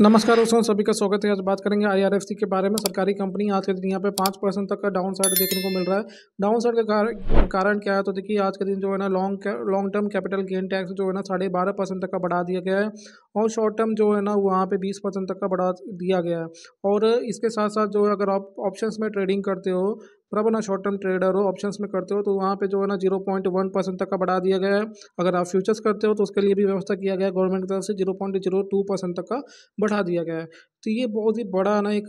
नमस्कार दोस्तों सभी का स्वागत है आज बात करेंगे आईआरएफसी के बारे में सरकारी कंपनी आज के दिन यहाँ पे पाँच परसेंट तक का डाउन साइड देखने को मिल रहा है डाउन साइड का कारण क्या है तो देखिए आज के दिन जो है ना long long term capital gain tax जो है ना साढ़े बारह परसेंट तक का बढ़ा दिया गया है और शॉर्ट टर्म जो है ना वहाँ पे बीस परसेंट तक का बढ़ा दिया गया है और इसके साथ साथ जो है अगर आप ऑप्शंस में ट्रेडिंग करते हो बराबर ना शॉर्ट टर्म ट्रेडर हो ऑप्शंस में करते हो तो वहाँ पे जो है ना जीरो पॉइंट वन परसेंट तक का बढ़ा दिया गया है अगर आप फ्यूचर्स करते हो तो उसके लिए भी व्यवस्था किया गया है गवर्नमेंट की तरफ से zero point zero two percent तक का बढ़ा दिया गया है तो ये बहुत ही बड़ा ना एक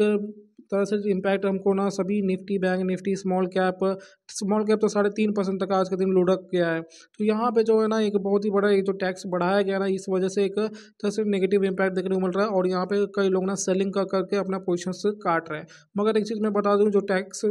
तरह से इम्पैक्ट हमको ना सभी Nifty bank Nifty small cap small cap तो साढ़े तीन परसेंट तक आज के दिन लुढ़क गया है तो यहाँ पे जो है ना एक बहुत ही बड़ा एक जो टैक्स बढ़ाया गया ना इस वजह से एक तरह से नेगेटिव इम्पैक्ट देखने को मिल रहा है और यहाँ पे कई लोग ना सेलिंग कर करके अपना पोजिशन से काट रहे हैं मगर एक चीज़ मैं बता दूँ जो टैक्स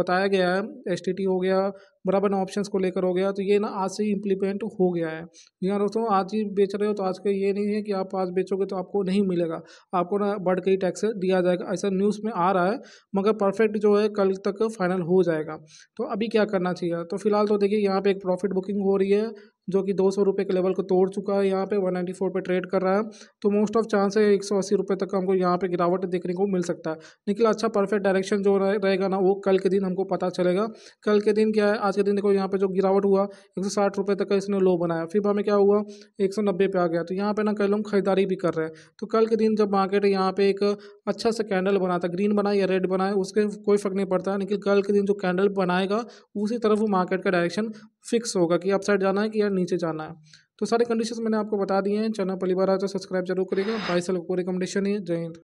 बताया गया है एस हो गया बराबर ना ऑप्शन को लेकर हो गया तो ये ना आज से ही इम्प्लीमेंट हो गया है यहाँ दोस्तों आज ही बेच रहे हो तो आज का ये नहीं है कि आप आज बेचोगे तो आपको नहीं मिलेगा आपको ना बढ़ के ही टैक्स दिया जाएगा ऐसा न्यूज़ में आ रहा है मगर परफेक्ट जो है कल तक फाइनल हो जाएगा तो अभी क्या करना चाहिए तो फिलहाल तो देखिए यहाँ पे एक प्रॉफिट बुकिंग हो रही है जो कि दो सौ रुपये के लेवल को तोड़ चुका है यहाँ पे वन नाइन्टी फोर पर ट्रेड कर रहा है तो मोस्ट ऑफ चांस है एक सौ अस्सी रुपये तक हमको यहाँ पे गिरावट देखने को मिल सकता है निकला अच्छा परफेक्ट डायरेक्शन जो रहेगा ना वो कल के दिन हमको पता चलेगा कल के दिन क्या है आज के दिन देखो यहाँ पे जो गिरावट हुआ एक सौ साठ रुपये तक का इसने लो बनाया फिर हमें क्या हुआ एक सौ नब्बे पे आ गया तो यहाँ पर ना कई लोग खरीदारी भी कर रहे हैं तो कल के दिन जब मार्केट यहाँ पे एक अच्छा सा कैंडल बनाता ग्रीन बनाए या रेड बनाए उसके कोई फर्क नहीं पड़ता लेकिन कल के दिन जो कैंडल बनाएगा उसी तरफ वो मार्केट का डायरेक्शन फिक्स होगा कि आप साइड जाना है कि यार नीचे जाना है तो सारे कंडीशन मैंने आपको बता दिए हैं चैनल पहली बार आए तो सब्सक्राइब जरूर करिएगा बाईस साल को रिकमेंडेशन है जय हिंद